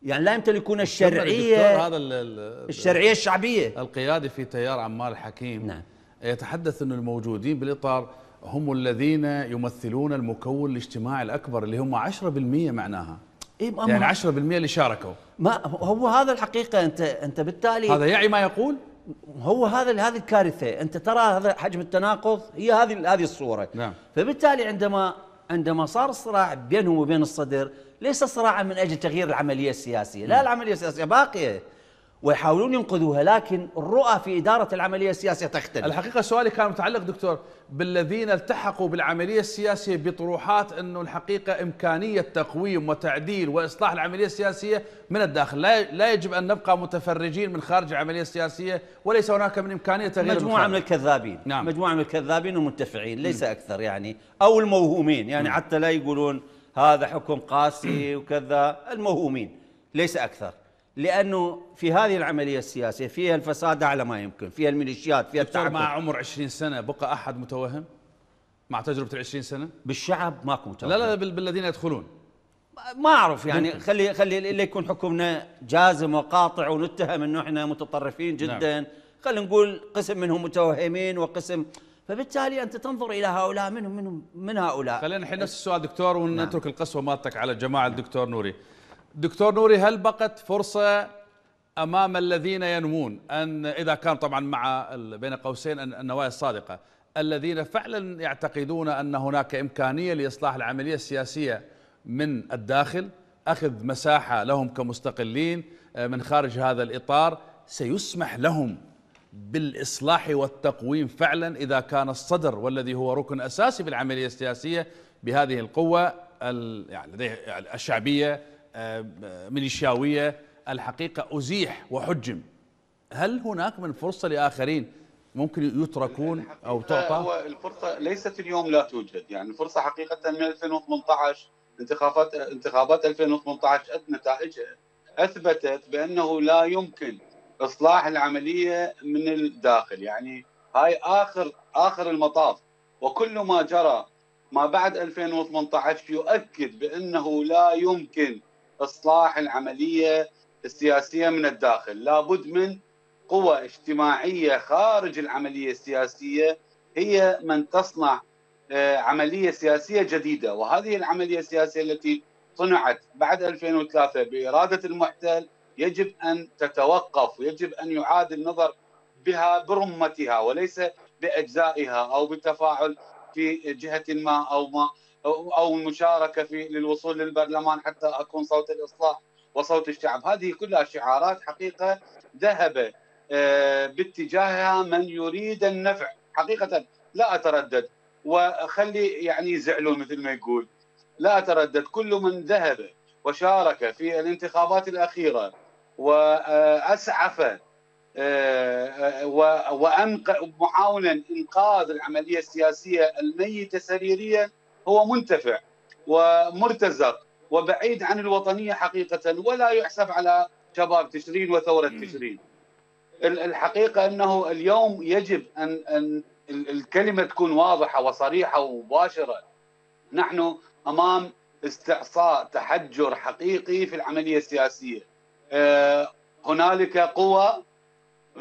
يعني لا يمتلكون الشرعيه هذا الشرعيه الشعبيه القيادي في تيار عمار الحكيم نعم يتحدث انه الموجودين بالاطار هم الذين يمثلون المكون الاجتماعي الأكبر اللي هم 10% معناها إيه يعني 10% اللي شاركوا ما هو هذا الحقيقة أنت أنت بالتالي هذا يعي ما يقول هو هذا هذه الكارثة أنت ترى هذا حجم التناقض هي هذه هذه الصورة نعم. فبالتالي عندما عندما صار الصراع بينهم وبين الصدر ليس صراعا من أجل تغيير العملية السياسية لا نعم. العملية السياسية باقية ويحاولون ينقذوها لكن الرؤى في إدارة العملية السياسية تختلف الحقيقة سؤالي كان متعلق دكتور بالذين التحقوا بالعملية السياسية بطروحات أنه الحقيقة إمكانية تقويم وتعديل وإصلاح العملية السياسية من الداخل لا, لا يجب أن نبقى متفرجين من خارج العملية السياسية وليس هناك من إمكانية تغيير مجموعة من, من الكذابين نعم. مجموعة من الكذابين ومنتفعين ليس م. أكثر يعني أو الموهومين يعني م. نعم. حتى لا يقولون هذا حكم قاسي وكذا الموهومين ليس أكثر لانه في هذه العمليه السياسيه فيها الفساد اعلى ما يمكن، فيها الميليشيات، فيها التعب مع عمر 20 سنه بقى احد متوهم؟ مع تجربه ال 20 سنه؟ بالشعب ماكو متوهم لا لا بالذين يدخلون ما اعرف يعني ممكن. خلي خلي اللي يكون حكمنا جازم وقاطع ونتهم انه احنا متطرفين نعم. جدا، نعم. خلينا نقول قسم منهم متوهمين وقسم فبالتالي انت تنظر الى هؤلاء منهم منهم من هؤلاء خلينا الحين نفس السؤال دكتور ونترك نعم. القسوه مالتك على جماعه الدكتور نوري دكتور نوري هل بقت فرصة أمام الذين ينوون أن إذا كان طبعا مع بين قوسين النوايا الصادقة الذين فعلا يعتقدون أن هناك إمكانية لإصلاح العملية السياسية من الداخل أخذ مساحة لهم كمستقلين آه، من خارج هذا الإطار سيسمح لهم بالإصلاح والتقويم فعلا إذا كان الصدر والذي هو ركن أساسي في العملية السياسية بهذه القوة يعني, يعني الشعبية آه، ميليشياوية الحقيقة أزيح وحجم هل هناك من فرصة لآخرين ممكن يتركون أو تعطى؟ هو الفرصة ليست اليوم لا توجد يعني الفرصة حقيقة من 2018 انتخابات انتخابات 2018 نتائجها أثبتت بأنه لا يمكن إصلاح العملية من الداخل يعني هاي آخر آخر المطاف وكل ما جرى ما بعد 2018 يؤكد بأنه لا يمكن اصلاح العمليه السياسيه من الداخل، لابد من قوى اجتماعيه خارج العمليه السياسيه هي من تصنع آه، عمليه سياسيه جديده، وهذه العمليه السياسيه التي صنعت بعد 2003 باراده المحتل يجب ان تتوقف ويجب ان يعاد النظر بها برمتها وليس باجزائها او بتفاعل في جهه ما او ما او المشاركه في للوصول للبرلمان حتى اكون صوت الاصلاح وصوت الشعب، هذه كلها شعارات حقيقه ذهب آه، باتجاهها من يريد النفع، حقيقه لا اتردد وخلي يعني يزعلون مثل ما يقول لا اتردد كل من ذهب وشارك في الانتخابات الاخيره واسعف آه، وأنق... محاولا انقاذ العمليه السياسيه الميته سريريا هو منتفع ومرتزق وبعيد عن الوطنية حقيقة ولا يحسب على شباب تشرين وثورة تشرين الحقيقة أنه اليوم يجب أن, أن الكلمة تكون واضحة وصريحة ومباشرة نحن أمام استعصاء تحجر حقيقي في العملية السياسية آه، هنالك قوى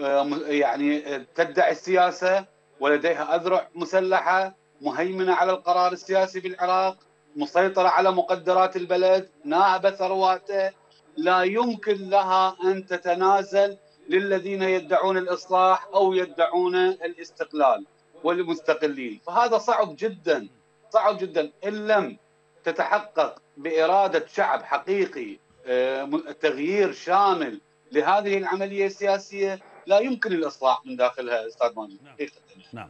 آه، يعني تدعي السياسة ولديها أذرع مسلحة مهيمنة على القرار السياسي بالعراق مسيطرة على مقدرات البلد نائبة ثرواته لا يمكن لها أن تتنازل للذين يدعون الإصلاح أو يدعون الاستقلال والمستقلين فهذا صعب جدا صعب جدا إن لم تتحقق بإرادة شعب حقيقي آه، تغيير شامل لهذه العملية السياسية لا يمكن الإصلاح من داخلها أستاذ ماني نعم. حقيقة نعم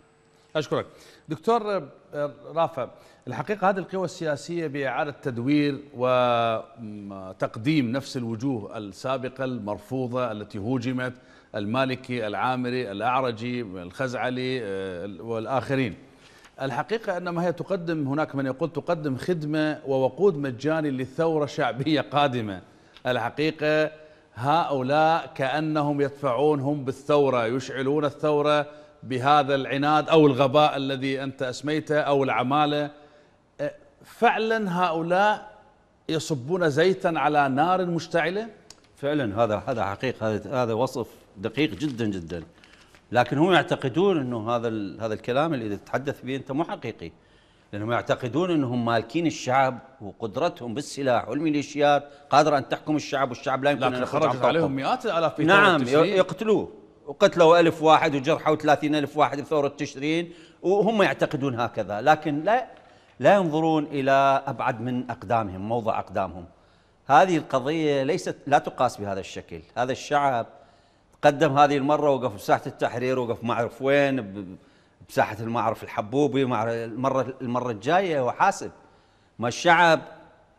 أشكرك دكتور آه، رافع الحقيقة هذه القوى السياسية بإعادة تدوير وتقديم نفس الوجوه السابقة المرفوضة التي هوجمت المالكي العامري الأعرجي الخزعلي آه، والآخرين الحقيقة أنما هي تقدم هناك من يقول تقدم خدمة ووقود مجاني لثورة شعبية قادمة الحقيقة هؤلاء كأنهم يدفعون هم بالثورة يشعلون الثورة بهذا العناد أو الغباء الذي أنت أسميته أو العمالة فعلا هؤلاء يصبون زيتا على نار مشتعلة فعلا هذا هذا حقيقة هذا هذا وصف دقيق جدا جدا لكن هم يعتقدون انه هذا هذا الكلام اللي تتحدث به انت مو حقيقي لانهم يعتقدون انهم مالكين الشعب وقدرتهم بالسلاح والميليشيات قادره ان تحكم الشعب والشعب لا يمكن لكن ان خرجت عليهم مئات الالاف في نعم يقتلوه وقتلوا ألف واحد وجرحوا ثلاثين ألف واحد بثورة تشرين وهم يعتقدون هكذا لكن لا لا ينظرون إلى أبعد من أقدامهم موضع أقدامهم هذه القضية ليست لا تقاس بهذا الشكل هذا الشعب قدم هذه المرة وقف بساحة التحرير وقف ما أعرف وين بساحة المعرف الحبوبي المرة المرة الجاية وحاسب ما الشعب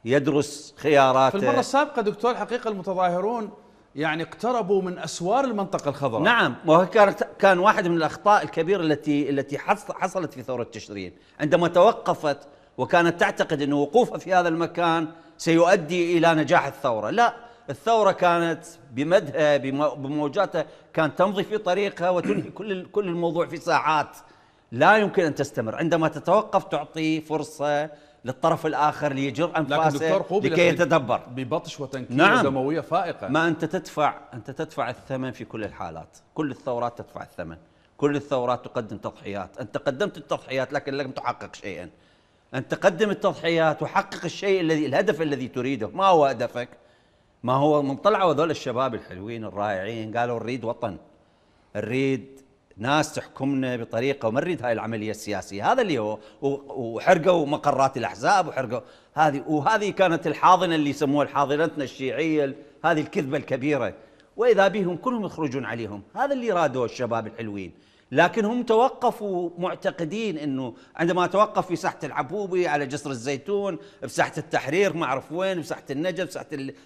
يدرس خياراته في المرة السابقة دكتور حقيقة المتظاهرون يعني اقتربوا من اسوار المنطقه الخضراء نعم وهو كان واحد من الاخطاء الكبيره التي التي حصلت في ثوره تشرين عندما توقفت وكانت تعتقد ان وقوفها في هذا المكان سيؤدي الى نجاح الثوره لا الثوره كانت بمدها بموجاتها كانت تمضي في طريقها وتنهي كل كل الموضوع في ساعات لا يمكن ان تستمر عندما تتوقف تعطي فرصه للطرف الاخر ليجر انفاسه لكي يتدبر ببطش وتنكيل نعم. دمويه فائقه ما انت تدفع انت تدفع الثمن في كل الحالات كل الثورات تدفع الثمن كل الثورات تقدم تضحيات انت قدمت التضحيات لكن لم تحقق شيئا انت قدم التضحيات وحقق الشيء الذي الهدف الذي تريده ما هو هدفك ما هو من طلعوا هذول الشباب الحلوين الرائعين قالوا نريد وطن نريد ناس تحكمنا بطريقه وما نريد هاي العمليه السياسيه هذا اللي هو وحرقوا مقرات الاحزاب وحرقوا هذه وهذه كانت الحاضنه اللي يسموها حاضنتنا الشيعيه هذه الكذبه الكبيره واذا بهم كلهم يخرجون عليهم هذا اللي رادوه الشباب الحلوين لكن هم توقفوا معتقدين انه عندما توقف في ساحه العبوبي على جسر الزيتون في ساحه التحرير ما اعرف وين في ساحه النجف في ساحه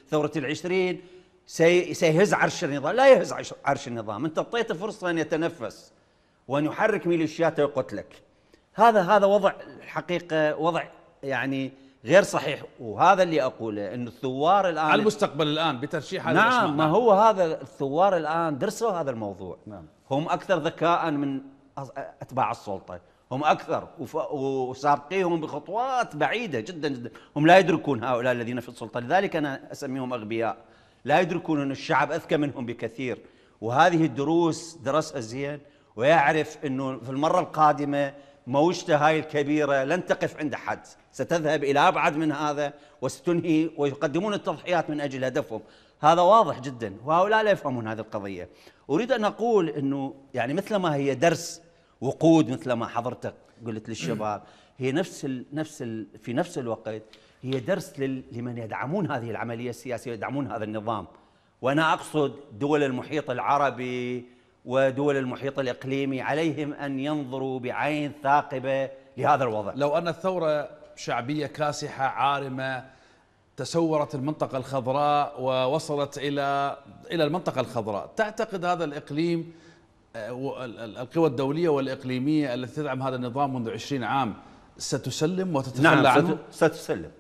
ثوره العشرين سيهز عرش النظام لا يهز عرش النظام أنت أعطيته فرصة أن يتنفس وأن يحرك ميليشياته ويقتلك هذا هذا وضع الحقيقة وضع يعني غير صحيح وهذا اللي اقوله ان الثوار الان على المستقبل الان بترشيح هذا نعم ما هو هذا الثوار الان درسوا هذا الموضوع نعم. هم اكثر ذكاء من اتباع السلطه هم اكثر وسابقيهم بخطوات بعيده جدا جدا هم لا يدركون هؤلاء الذين في السلطه لذلك انا اسميهم اغبياء لا يدركون أن الشعب أذكى منهم بكثير وهذه الدروس درسها زين ويعرف أنه في المرة القادمة موجته هاي الكبيرة لن تقف عند حد ستذهب إلى أبعد من هذا وستنهي ويقدمون التضحيات من أجل هدفهم هذا واضح جدا وهؤلاء لا يفهمون هذه القضية أريد أن أقول أنه يعني مثل ما هي درس وقود مثل ما حضرتك قلت للشباب هي نفس نفس في نفس الوقت هي درس لمن يدعمون هذه العملية السياسية ويدعمون هذا النظام وأنا أقصد دول المحيط العربي ودول المحيط الإقليمي عليهم أن ينظروا بعين ثاقبة لهذا الوضع لو أن الثورة شعبية كاسحة عارمة تسورت المنطقة الخضراء ووصلت إلى إلى المنطقة الخضراء تعتقد هذا الإقليم آه، القوى الدولية والإقليمية التي تدعم هذا النظام منذ 20 عام ستسلم وتتخلى نعم عنه؟ ستسلم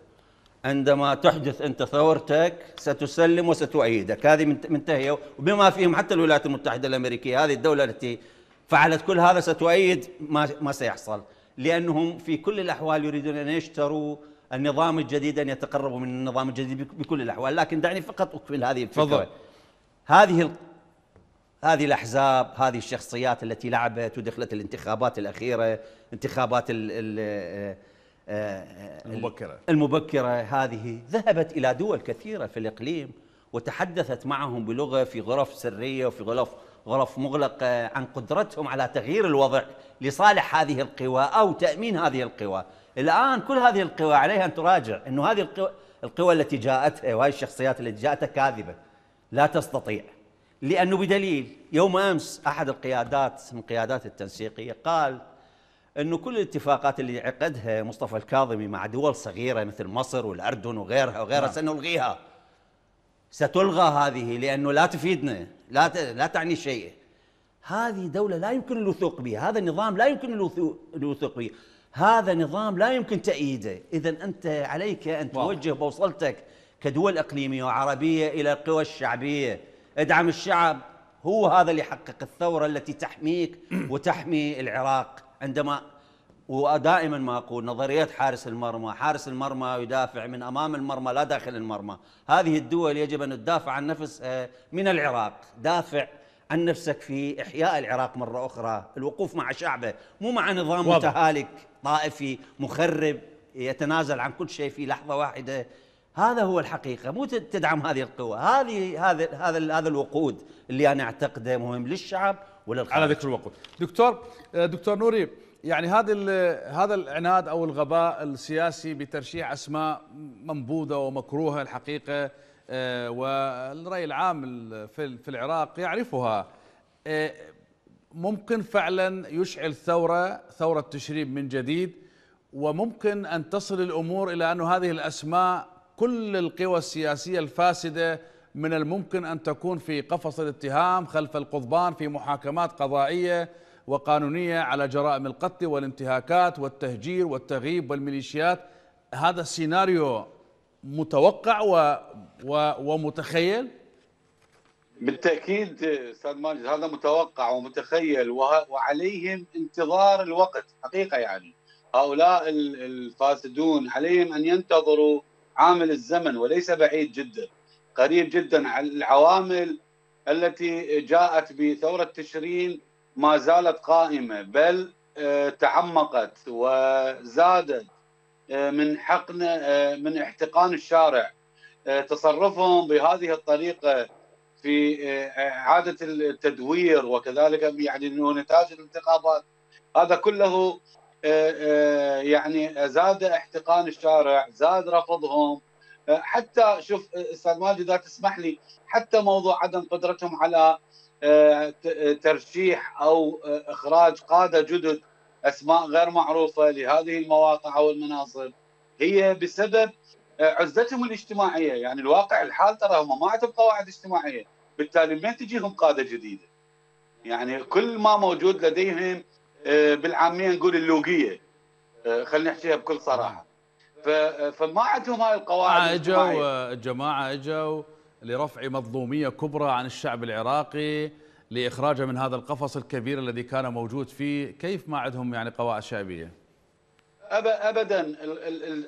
عندما تحدث انت ثورتك ستسلم وستؤيدك هذه منتهيه وبما فيهم حتى الولايات المتحده الامريكيه هذه الدوله التي فعلت كل هذا ستؤيد ما ما سيحصل لانهم في كل الاحوال يريدون ان يشتروا النظام الجديد ان يتقربوا من النظام الجديد بكل الاحوال لكن دعني فقط اكمل هذه الفكره فضل. هذه ال... هذه الاحزاب هذه الشخصيات التي لعبت ودخلت الانتخابات الاخيره انتخابات ال... ال... آه، آه، المبكرة المبكرة هذه ذهبت إلى دول كثيرة في الإقليم وتحدثت معهم بلغة في غرف سرية وفي غرف غرف مغلقة عن قدرتهم على تغيير الوضع لصالح هذه القوى أو تأمين هذه القوى الآن كل هذه القوى عليها أن تراجع أنه هذه القوى, القوى التي جاءتها وهذه الشخصيات التي جاءتها كاذبة لا تستطيع لأنه بدليل يوم أمس أحد القيادات من قيادات التنسيقية قال انه كل الاتفاقات اللي عقدها مصطفى الكاظمي مع دول صغيره مثل مصر والاردن وغيرها وغيرها نعم. سنلغيها ستلغى هذه لانه لا تفيدنا لا ت... لا تعني شيء هذه دولة لا يمكن الوثوق بها هذا النظام لا يمكن الوثوق به هذا نظام لا يمكن تأييده إذا أنت عليك أن توجه بوصلتك كدول إقليمية وعربية إلى القوى الشعبية ادعم الشعب هو هذا اللي يحقق الثورة التي تحميك <clears throat> وتحمي العراق عندما ودائما ما اقول نظريه حارس المرمى، حارس المرمى يدافع من امام المرمى لا داخل المرمى، هذه الدول يجب ان تدافع عن نفسها آه، من العراق، دافع عن نفسك في احياء العراق مره اخرى، الوقوف مع شعبه، مو مع نظام متهالك طائفي مخرب يتنازل عن كل شيء في لحظه واحده، هذا هو الحقيقه، مو تدعم هذه القوى، هذه هذا هذا الوقود اللي انا اعتقده مهم للشعب وللخارج على ذكر الوقود دكتور آه، دكتور نوري يعني هذا هذا العناد او الغباء السياسي بترشيح اسماء منبوذه ومكروهه الحقيقه آه، والراي العام في العراق يعرفها آه، ممكن فعلا يشعل ثوره ثوره تشريب من جديد وممكن ان تصل الامور الى ان هذه الاسماء كل القوى السياسيه الفاسده من الممكن أن تكون في قفص الاتهام خلف القضبان في محاكمات قضائية وقانونية على جرائم القتل والانتهاكات والتهجير والتغييب والميليشيات هذا السيناريو متوقع و... و... ومتخيل؟ بالتاكيد استاذ ماجد هذا متوقع ومتخيل وعليهم انتظار الوقت حقيقه يعني هؤلاء الفاسدون عليهم ان ينتظروا عامل الزمن وليس بعيد جدا قريب جدا على العوامل التي جاءت بثورة تشرين ما زالت قائمة بل آه، تعمقت وزادت آه، من حقن آه، من احتقان الشارع تصرفهم بهذه الطريقة في إعادة التدوير وكذلك يعني نتاج الانتخابات هذا كله يعني زاد احتقان الشارع زاد رفضهم آه، حتى شوف آه، استاذ ماجد اذا تسمح لي حتى موضوع عدم قدرتهم على آه، ترشيح او اخراج قاده جدد اسماء غير معروفه لهذه المواقع او المناصب هي بسبب عزتهم الاجتماعيه يعني الواقع الحال ترى هم ما عندهم قواعد اجتماعيه بالتالي من تجيهم قاده جديده يعني كل ما موجود لديهم بالعاميه نقول اللوقيه خلينا نحكيها بكل صراحه فما عندهم هاي القواعد آه، اجوا جماعه اجوا لرفع مظلوميه كبرى عن الشعب العراقي لاخراجه من هذا القفص الكبير الذي كان موجود فيه، كيف ما عندهم يعني قواعد شعبيه؟ ابدا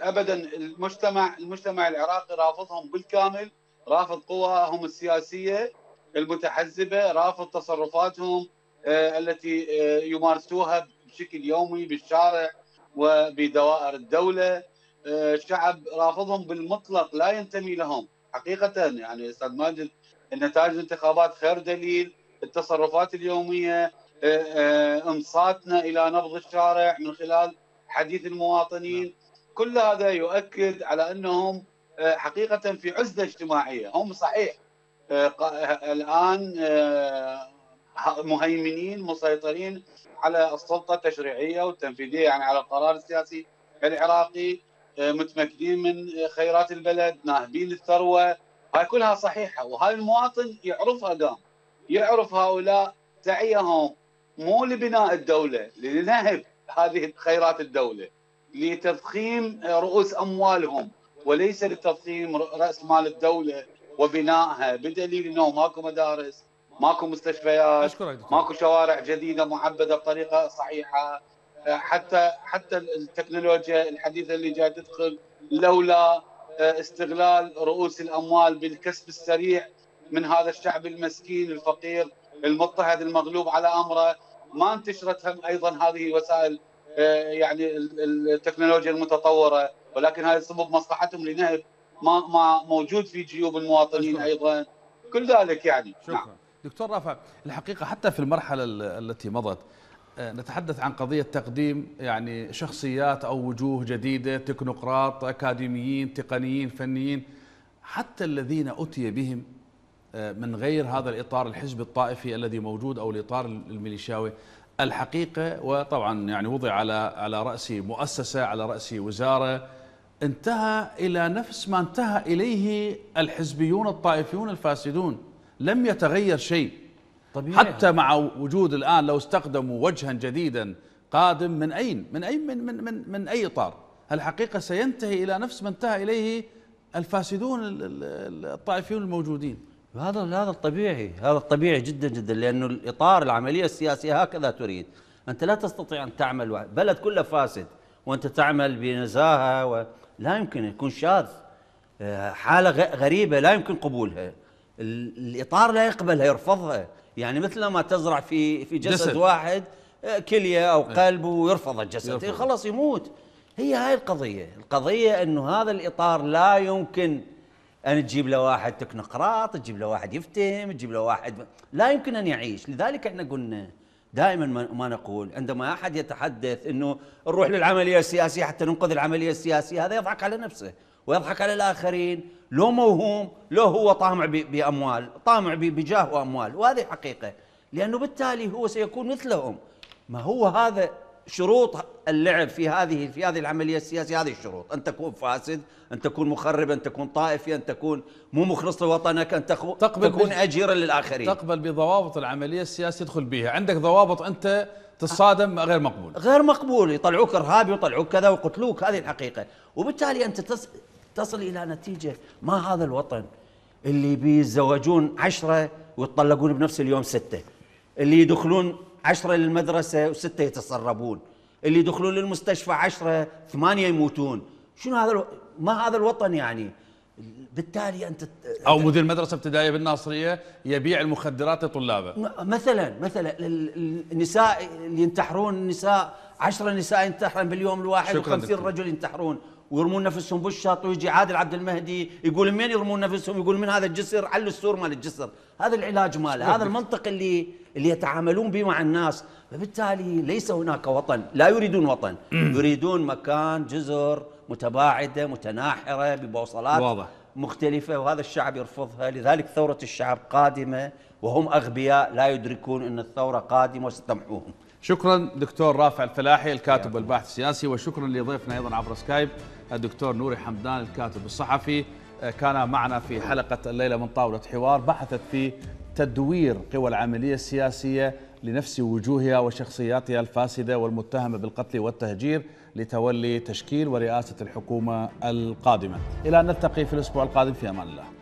ابدا المجتمع المجتمع العراقي رافضهم بالكامل، رافض قواهم السياسيه المتحزبه، رافض تصرفاتهم آه، التي آه، يمارسوها بشكل يومي بالشارع وبدوائر الدوله. آه، شعب رافضهم بالمطلق لا ينتمي لهم حقيقة يعني أستاذ ماجد نتائج الانتخابات خير دليل التصرفات اليومية آه، آه، انصاتنا إلى نبض الشارع من خلال حديث المواطنين نعم. كل هذا يؤكد على أنهم حقيقة في عزلة اجتماعية هم صحيح الآن مهيمنين مسيطرين على السلطة التشريعية والتنفيذية يعني على القرار السياسي العراقي آه، متمكنين من خيرات البلد ناهبين الثروه هاي كلها صحيحه وهاي المواطن يعرفها قام يعرف هؤلاء سعيهم مو لبناء الدوله لنهب هذه خيرات الدوله لتضخيم رؤوس اموالهم وليس لتضخيم راس مال الدوله وبنائها بدليل انه ماكو مدارس ماكو مستشفيات ماكو شوارع جديده معبده بطريقه صحيحه حتى حتى التكنولوجيا الحديثه اللي جاي تدخل لولا آه، استغلال رؤوس الاموال بالكسب السريع من هذا الشعب المسكين الفقير المضطهد المغلوب على امره ما انتشرت هم ايضا هذه وسائل آه، يعني التكنولوجيا المتطوره ولكن هذا سبب مصلحتهم لنهب ما ما موجود في جيوب المواطنين ايضا كل ذلك يعني شكرا نعم. دكتور رافع الحقيقه حتى في المرحله التي مضت آه، نتحدث عن قضية تقديم يعني شخصيات أو وجوه جديدة تكنوقراط أكاديميين تقنيين فنيين حتى الذين أتي بهم آه، من غير هذا الإطار الحزب الطائفي الذي موجود أو الإطار الميليشياوي الحقيقة وطبعا يعني وضع على على رأس مؤسسة على رأس وزارة انتهى إلى نفس ما انتهى إليه الحزبيون الطائفيون الفاسدون لم يتغير شيء طبيعي. حتى مع وجود الآن لو استخدموا وجها جديدا قادم من أين من أي من من من, من أي إطار الحقيقة سينتهي إلى نفس ما انتهى إليه الفاسدون الطائفيون الموجودين هذا هذا الطبيعي هذا الطبيعي جدا جدا لانه الاطار العمليه السياسيه هكذا تريد انت لا تستطيع ان تعمل بلد كله فاسد وانت تعمل بنزاهه و... لا يمكن يكون شاذ آه، حاله غريبه لا يمكن قبولها الاطار لا يقبلها يرفضها يعني مثل ما تزرع في في جسد, جسد. واحد آه، كليه او إيه. قلب ويرفض الجسد يرفض. خلاص يموت هي هاي القضيه القضيه انه هذا الاطار لا يمكن ان تجيب له واحد تكنقراط تجيب له واحد يفتهم تجيب له واحد لا يمكن ان يعيش لذلك احنا قلنا دائما ما نقول عندما احد يتحدث انه نروح للعمليه السياسيه حتى ننقذ العمليه السياسيه هذا يضحك على نفسه ويضحك على الاخرين لو موهوم لو هو طامع باموال طامع بجاه واموال وهذه حقيقه لانه بالتالي هو سيكون مثلهم ما هو هذا شروط اللعب في هذه في هذه العمليه السياسيه هذه الشروط ان تكون فاسد ان تكون مخرب ان تكون طائفي ان تكون مو مخلص لوطنك ان تخو تقبل تكون اجيرا للاخرين تقبل بضوابط العمليه السياسيه تدخل بها عندك ضوابط انت تصادم غير مقبول غير مقبول يطلعوك ارهابي ويطلعوك كذا ويقتلوك هذه الحقيقه وبالتالي انت تس تصل إلى نتيجة ما هذا الوطن اللي بيتزوجون عشرة ويتطلقون بنفس اليوم ستة اللي يدخلون عشرة للمدرسة وستة يتسربون اللي يدخلون للمستشفى عشرة ثمانية يموتون شنو هذا الو... ما هذا الوطن يعني بالتالي انت او مدير مدرسه ابتدائيه بالناصريه يبيع المخدرات لطلابه مثلا مثلا النساء اللي ينتحرون النساء عشرة نساء ينتحرن باليوم الواحد و50 رجل ينتحرون ويرمون نفسهم بالشط ويجي عادل عبد المهدي يقول من يرمون نفسهم يقول من هذا الجسر علوا السور مال الجسر هذا العلاج ماله هذا المنطق اللي اللي يتعاملون به مع الناس فبالتالي ليس هناك وطن لا يريدون وطن يريدون مكان جزر متباعده متناحره ببوصلات واضح. مختلفه وهذا الشعب يرفضها لذلك ثوره الشعب قادمه وهم اغبياء لا يدركون ان الثوره قادمه وستمحوهم شكرا دكتور رافع الفلاحي الكاتب والباحث السياسي وشكرا لضيفنا ايضا عبر سكايب الدكتور نوري حمدان الكاتب الصحفي آه، كان معنا في حلقة الليلة من طاولة حوار بحثت في تدوير قوى العملية السياسية لنفس وجوهها وشخصياتها الفاسدة والمتهمة بالقتل والتهجير لتولي تشكيل ورئاسة الحكومة القادمة إلى أن نلتقي في الأسبوع القادم في أمان الله